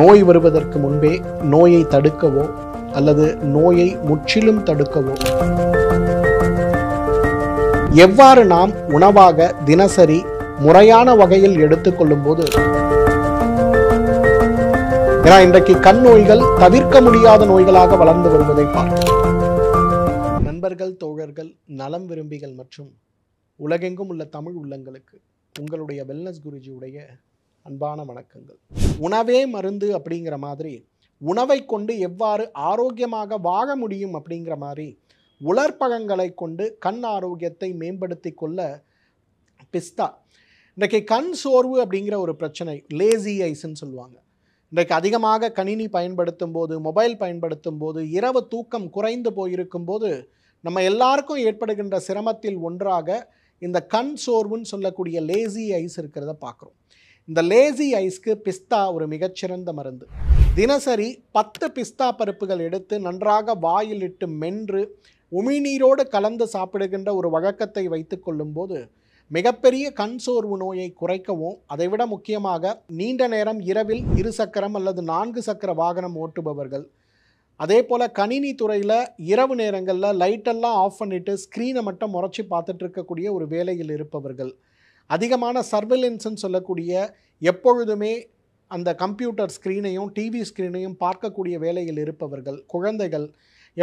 நோய் வருவதற்கு முன்பே நோயை தடுக்கவோ அல்லது நோயை முற்றிலும் தடுக்கவோ எவ்வாறு நாம் உணவாக தினசரி முறையான வகையில் எடுத்துக்கொள்ளும் போது ஏன்னா இன்றைக்கு கண் நோய்கள் தவிர்க்க முடியாத நோய்களாக வளர்ந்து வருவதை பார்க்கிறோம் நண்பர்கள் தோழர்கள் நலம் விரும்பிகள் மற்றும் உலகெங்கும் உள்ள தமிழ் உள்ளங்களுக்கு உங்களுடைய வெல்னஸ் குருஜியுடைய அன்பான வணக்கங்கள் உணவே மருந்து அப்படிங்கிற மாதிரி உணவை கொண்டு எவ்வாறு ஆரோக்கியமாக வாழ முடியும் அப்படிங்கிற மாதிரி உலர்பகங்களை கொண்டு கண் ஆரோக்கியத்தை மேம்படுத்தி கொள்ள பிஸ்தா இன்றைக்கு கண் சோர்வு அப்படிங்கிற ஒரு பிரச்சனை லேசி ஐஸ்ன்னு சொல்லுவாங்க இன்றைக்கு அதிகமாக கணினி பயன்படுத்தும் போது மொபைல் பயன்படுத்தும் போது இரவு தூக்கம் குறைந்து போயிருக்கும் போது நம்ம எல்லாருக்கும் ஏற்படுகின்ற சிரமத்தில் ஒன்றாக இந்த கண் சோர்வுன்னு சொல்லக்கூடிய லேசி ஐஸ் இருக்கிறத பார்க்குறோம் இந்த லேசி ஐஸ்க்கு பிஸ்தா ஒரு மிகச்சிறந்த மருந்து தினசரி பத்து பிஸ்தா பருப்புகள் எடுத்து நன்றாக வாயில் இட்டு மென்று உமிழ்நீரோடு கலந்து சாப்பிடுகின்ற ஒரு வழக்கத்தை வைத்து கொள்ளும்போது மிகப்பெரிய கண் சோர்வு நோயை குறைக்கவும் அதைவிட முக்கியமாக நீண்ட நேரம் இரவில் இரு சக்கரம் அல்லது நான்கு சக்கர வாகனம் ஓட்டுபவர்கள் அதே போல் கணினி துறையில் இரவு நேரங்களில் லைட்டெல்லாம் ஆஃப் பண்ணிவிட்டு ஸ்க்ரீனை மட்டும் முறைச்சி பார்த்துட்டு இருக்கக்கூடிய ஒரு வேலையில் இருப்பவர்கள் அதிகமான சர்வெலன்ஸ்ன்னு சொல்லக்கூடிய எப்பொழுதுமே அந்த கம்ப்யூட்டர் ஸ்க்ரீனையும் டிவி ஸ்க்ரீனையும் பார்க்கக்கூடிய வேலையில் இருப்பவர்கள் குழந்தைகள்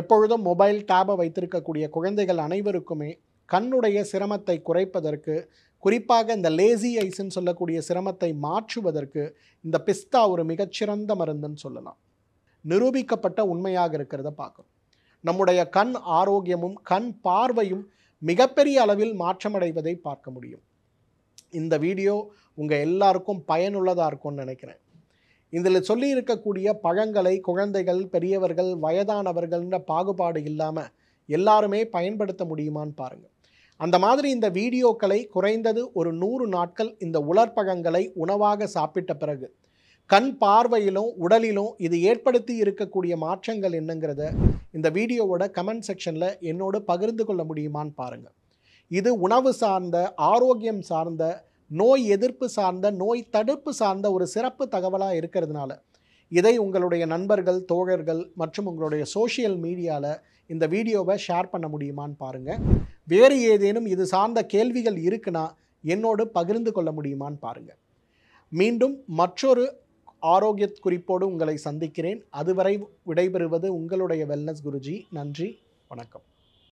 எப்பொழுதும் மொபைல் டேபை வைத்திருக்கக்கூடிய குழந்தைகள் அனைவருக்குமே கண்ணுடைய சிரமத்தை குறைப்பதற்கு குறிப்பாக இந்த லேசி ஐஸ்ன்னு சொல்லக்கூடிய சிரமத்தை மாற்றுவதற்கு இந்த பிஸ்தா ஒரு மிகச்சிறந்த மருந்துன்னு சொல்லலாம் நிரூபிக்கப்பட்ட உண்மையாக இருக்கிறத பார்க்கணும் நம்முடைய கண் ஆரோக்கியமும் கண் பார்வையும் மிகப்பெரிய அளவில் மாற்றமடைவதை பார்க்க முடியும் இந்த வீடியோ உங்கள் எல்லாருக்கும் பயனுள்ளதாக இருக்கும்னு நினைக்கிறேன் இதில் சொல்லியிருக்கக்கூடிய பழங்களை குழந்தைகள் பெரியவர்கள் வயதானவர்கள்ன்ற பாகுபாடு இல்லாமல் எல்லாருமே பயன்படுத்த முடியுமான்னு பாருங்கள் அந்த மாதிரி இந்த வீடியோக்களை குறைந்தது ஒரு நூறு நாட்கள் இந்த உலர்பழங்களை உணவாக சாப்பிட்ட பிறகு கண் பார்வையிலும் உடலிலும் இது ஏற்படுத்தி இருக்கக்கூடிய மாற்றங்கள் என்னங்கிறத இந்த வீடியோவோட கமெண்ட் செக்ஷனில் என்னோடு பகிர்ந்து கொள்ள முடியுமான்னு பாருங்கள் இது உணவு சார்ந்த ஆரோக்கியம் சார்ந்த நோய் எதிர்ப்பு சார்ந்த நோய் தடுப்பு சார்ந்த ஒரு சிறப்பு தகவலாக இருக்கிறதுனால இதை உங்களுடைய நண்பர்கள் தோழர்கள் மற்றும் உங்களுடைய சோஷியல் மீடியாவில் இந்த வீடியோவை ஷேர் பண்ண முடியுமான்னு பாருங்கள் வேறு ஏதேனும் இது சார்ந்த கேள்விகள் இருக்குன்னா என்னோடு பகிர்ந்து கொள்ள முடியுமான்னு பாருங்கள் மீண்டும் மற்றொரு ஆரோக்கிய குறிப்போடு உங்களை சந்திக்கிறேன் அதுவரை விடைபெறுவது உங்களுடைய வெல்னஸ் குருஜி நன்றி வணக்கம்